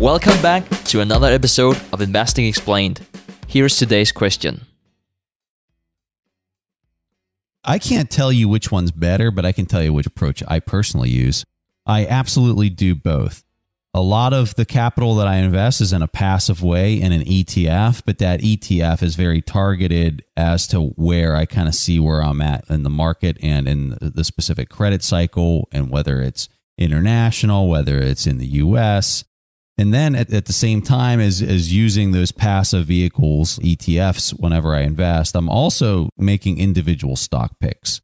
Welcome back to another episode of Investing Explained. Here's today's question. I can't tell you which one's better, but I can tell you which approach I personally use. I absolutely do both. A lot of the capital that I invest is in a passive way in an ETF, but that ETF is very targeted as to where I kind of see where I'm at in the market and in the specific credit cycle, and whether it's international, whether it's in the US, and then at, at, the same time as, as using those passive vehicles, ETFs, whenever I invest, I'm also making individual stock picks.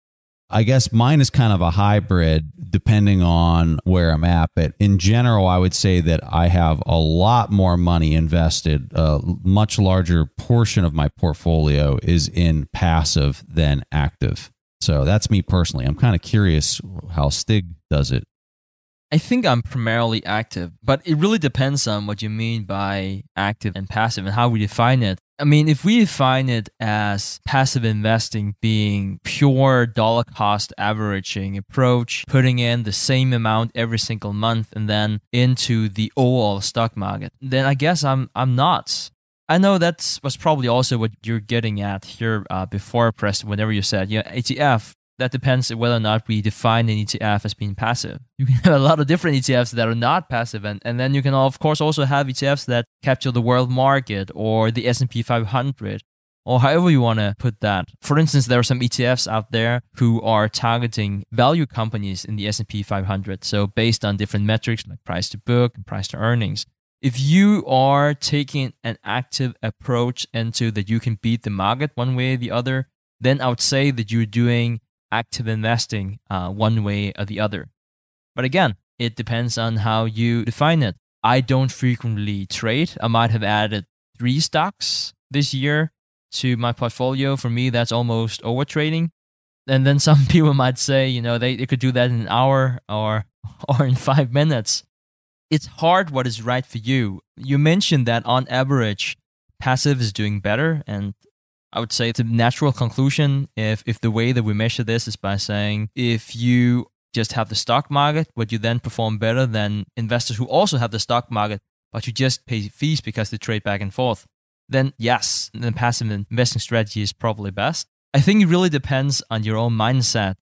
I guess mine is kind of a hybrid depending on where I'm at. But in general, I would say that I have a lot more money invested. A much larger portion of my portfolio is in passive than active. So that's me personally. I'm kind of curious how Stig does it. I think I'm primarily active, but it really depends on what you mean by active and passive and how we define it. I mean, if we define it as passive investing being pure dollar cost averaging approach, putting in the same amount every single month and then into the overall stock market, then I guess I'm I'm not. I know that's was probably also what you're getting at here uh, before press. Whenever you said, yeah, ATF ETF that depends whether or not we define an ETF as being passive. You can have a lot of different ETFs that are not passive, and, and then you can of course also have ETFs that capture the world market or the S&P 500 or however you want to put that. For instance, there are some ETFs out there who are targeting value companies in the S&P 500, so based on different metrics like price to book and price to earnings. If you are taking an active approach into that you can beat the market one way or the other, then I would say that you're doing active investing uh, one way or the other. But again, it depends on how you define it. I don't frequently trade. I might have added three stocks this year to my portfolio. For me, that's almost over trading. And then some people might say, you know, they, they could do that in an hour or, or in five minutes. It's hard what is right for you. You mentioned that on average, passive is doing better and I would say it's a natural conclusion if, if the way that we measure this is by saying if you just have the stock market, would you then perform better than investors who also have the stock market, but you just pay fees because they trade back and forth? Then, yes, the passive investing strategy is probably best. I think it really depends on your own mindset,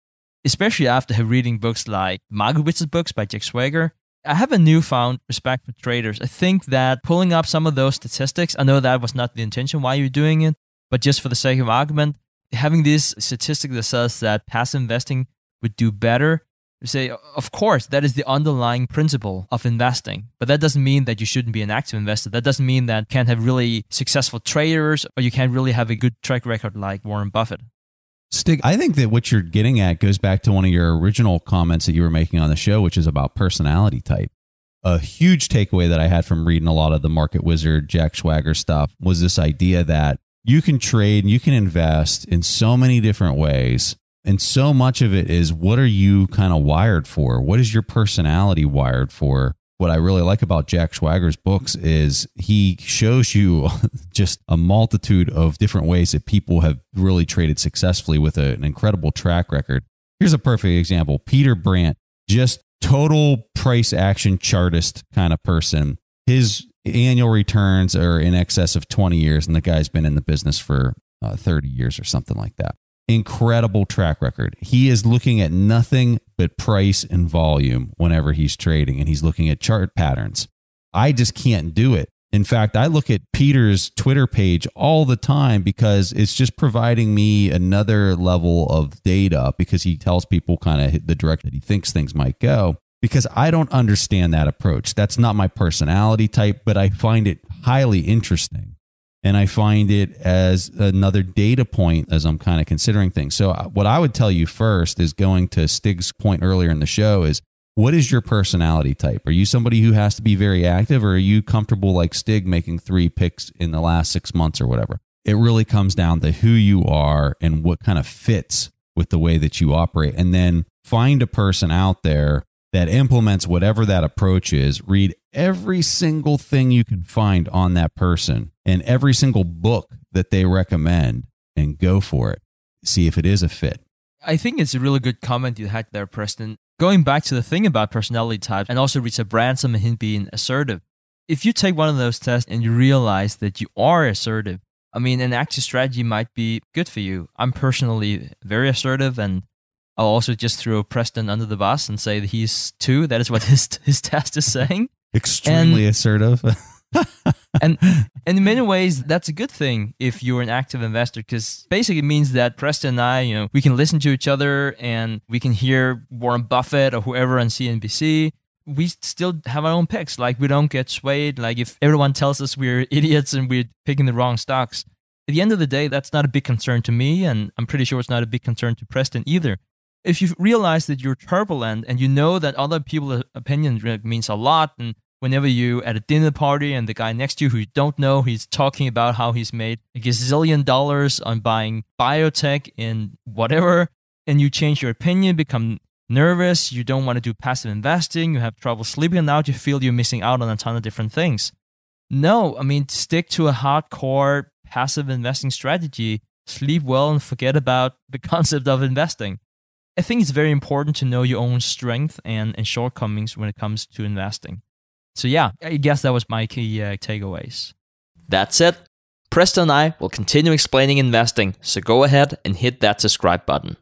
especially after reading books like Markowitz's books by Jack Swagger. I have a newfound respect for traders. I think that pulling up some of those statistics, I know that was not the intention why you're doing it, but just for the sake of argument, having this statistic that says that passive investing would do better, you say, of course, that is the underlying principle of investing. But that doesn't mean that you shouldn't be an active investor. That doesn't mean that can't have really successful traders or you can't really have a good track record like Warren Buffett. Stig, I think that what you're getting at goes back to one of your original comments that you were making on the show, which is about personality type. A huge takeaway that I had from reading a lot of the Market Wizard, Jack Swagger stuff was this idea that you can trade and you can invest in so many different ways. And so much of it is what are you kind of wired for? What is your personality wired for? What I really like about Jack Schwager's books is he shows you just a multitude of different ways that people have really traded successfully with a, an incredible track record. Here's a perfect example Peter Brandt, just total price action chartist kind of person. His annual returns are in excess of 20 years, and the guy's been in the business for uh, 30 years or something like that. Incredible track record. He is looking at nothing but price and volume whenever he's trading, and he's looking at chart patterns. I just can't do it. In fact, I look at Peter's Twitter page all the time because it's just providing me another level of data because he tells people kind of the direction that he thinks things might go because I don't understand that approach. That's not my personality type, but I find it highly interesting. And I find it as another data point as I'm kind of considering things. So, uh, what I would tell you first is going to Stig's point earlier in the show is what is your personality type? Are you somebody who has to be very active, or are you comfortable like Stig making three picks in the last six months or whatever? It really comes down to who you are and what kind of fits with the way that you operate. And then find a person out there that implements whatever that approach is. Read every single thing you can find on that person and every single book that they recommend and go for it. See if it is a fit. I think it's a really good comment you had there, Preston. Going back to the thing about personality types and also Richard Branson and him being assertive. If you take one of those tests and you realize that you are assertive, I mean, an active strategy might be good for you. I'm personally very assertive and I'll also just throw Preston under the bus and say that he's two. That is what his his test is saying. Extremely and, assertive. and, and in many ways, that's a good thing if you're an active investor, because basically it means that Preston and I, you know, we can listen to each other and we can hear Warren Buffett or whoever on CNBC. We still have our own picks. Like we don't get swayed. Like if everyone tells us we're idiots and we're picking the wrong stocks, at the end of the day, that's not a big concern to me, and I'm pretty sure it's not a big concern to Preston either if you realize that you're turbulent and you know that other people's opinion means a lot, and whenever you at a dinner party and the guy next to you who you don't know, he's talking about how he's made a gazillion dollars on buying biotech in whatever, and you change your opinion, become nervous, you don't want to do passive investing, you have trouble sleeping now, you feel you're missing out on a ton of different things. No, I mean, stick to a hardcore passive investing strategy, sleep well, and forget about the concept of investing. I think it's very important to know your own strength and, and shortcomings when it comes to investing. So yeah, I guess that was my key uh, takeaways. That's it. Preston and I will continue explaining investing, so go ahead and hit that subscribe button.